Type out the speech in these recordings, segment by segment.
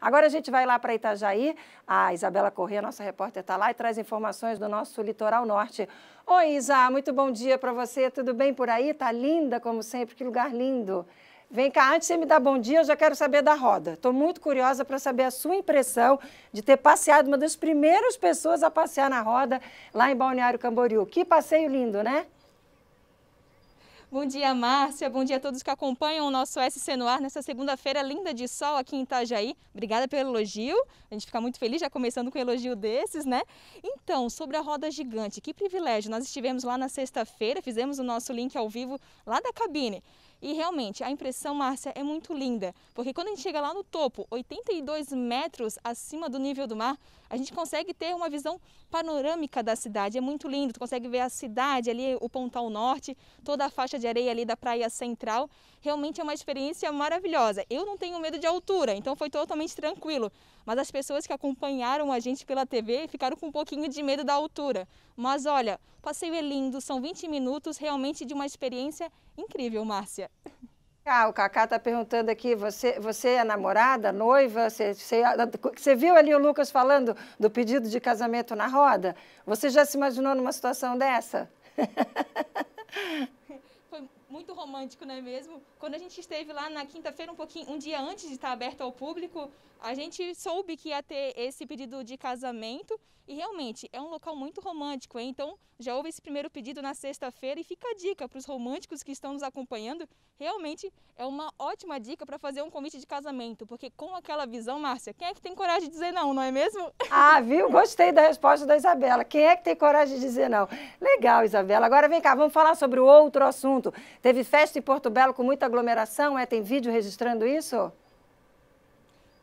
Agora a gente vai lá para Itajaí. A Isabela Corrêa, nossa repórter, está lá e traz informações do nosso litoral norte. Oi, Isa, muito bom dia para você. Tudo bem por aí? Tá linda, como sempre, que lugar lindo. Vem cá, antes de você me dar bom dia, eu já quero saber da roda. Estou muito curiosa para saber a sua impressão de ter passeado, uma das primeiras pessoas a passear na roda lá em Balneário Camboriú. Que passeio lindo, né? Bom dia, Márcia. Bom dia a todos que acompanham o nosso SC no ar nessa segunda-feira linda de sol aqui em Itajaí. Obrigada pelo elogio. A gente fica muito feliz já começando com um elogio desses, né? Então, sobre a roda gigante, que privilégio. Nós estivemos lá na sexta-feira, fizemos o nosso link ao vivo lá da cabine. E realmente, a impressão, Márcia, é muito linda, porque quando a gente chega lá no topo, 82 metros acima do nível do mar, a gente consegue ter uma visão panorâmica da cidade. É muito lindo, tu consegue ver a cidade ali, o Pontal Norte, toda a faixa de areia ali da Praia Central. Realmente é uma experiência maravilhosa. Eu não tenho medo de altura, então foi totalmente tranquilo. Mas as pessoas que acompanharam a gente pela TV ficaram com um pouquinho de medo da altura. Mas olha, o passeio é lindo, são 20 minutos realmente de uma experiência incrível, Márcia. Ah, o Cacá está perguntando aqui, você, você é namorada, noiva? Você, você, ah, você, viu ali o Lucas falando do pedido de casamento na roda? Você já se imaginou numa situação dessa? romântico, não é mesmo? Quando a gente esteve lá na quinta-feira, um pouquinho, um dia antes de estar aberto ao público, a gente soube que ia ter esse pedido de casamento e realmente é um local muito romântico. Hein? Então já houve esse primeiro pedido na sexta-feira e fica a dica para os românticos que estão nos acompanhando. Realmente é uma ótima dica para fazer um convite de casamento, porque com aquela visão, Márcia, quem é que tem coragem de dizer não, não é mesmo? Ah, viu? Gostei da resposta da Isabela. Quem é que tem coragem de dizer não? Legal, Isabela. Agora vem cá, vamos falar sobre o outro assunto. Teve festa Oeste Porto Belo com muita aglomeração, é? Tem vídeo registrando isso?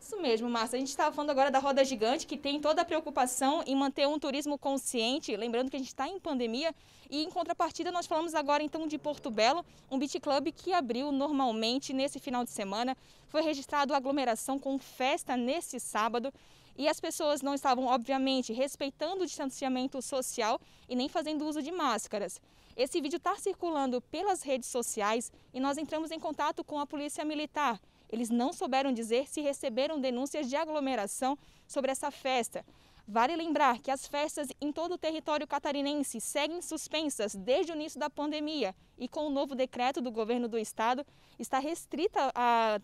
Isso mesmo, Márcia. A gente estava falando agora da Roda Gigante, que tem toda a preocupação em manter um turismo consciente. Lembrando que a gente está em pandemia. E em contrapartida, nós falamos agora então de Porto Belo, um beach club que abriu normalmente nesse final de semana. Foi registrado aglomeração com festa nesse sábado. E as pessoas não estavam, obviamente, respeitando o distanciamento social e nem fazendo uso de máscaras. Esse vídeo está circulando pelas redes sociais e nós entramos em contato com a polícia militar. Eles não souberam dizer se receberam denúncias de aglomeração sobre essa festa. Vale lembrar que as festas em todo o território catarinense seguem suspensas desde o início da pandemia e com o novo decreto do governo do estado está restrita a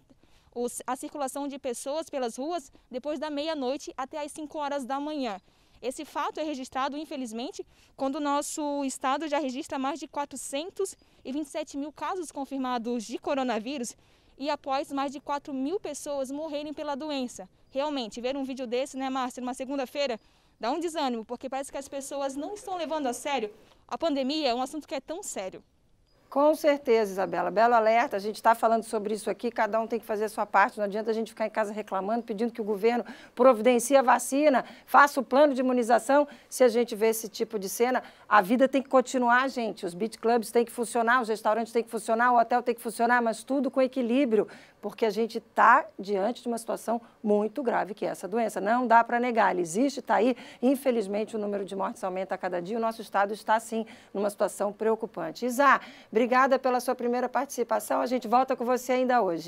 a circulação de pessoas pelas ruas depois da meia-noite até às 5 horas da manhã. Esse fato é registrado, infelizmente, quando o nosso estado já registra mais de 427 mil casos confirmados de coronavírus e após mais de 4 mil pessoas morrerem pela doença. Realmente, ver um vídeo desse, né, Márcia, numa segunda-feira, dá um desânimo, porque parece que as pessoas não estão levando a sério a pandemia, é um assunto que é tão sério. Com certeza, Isabela. Belo alerta. A gente está falando sobre isso aqui. Cada um tem que fazer a sua parte. Não adianta a gente ficar em casa reclamando, pedindo que o governo providencie a vacina, faça o plano de imunização. Se a gente vê esse tipo de cena, a vida tem que continuar, gente. Os beat clubs têm que funcionar, os restaurantes têm que funcionar, o hotel tem que funcionar, mas tudo com equilíbrio, porque a gente está diante de uma situação muito grave que é essa doença. Não dá para negar. Ela existe, está aí. Infelizmente, o número de mortes aumenta a cada dia. O nosso estado está, sim, numa situação preocupante. Isa, Obrigada pela sua primeira participação. A gente volta com você ainda hoje.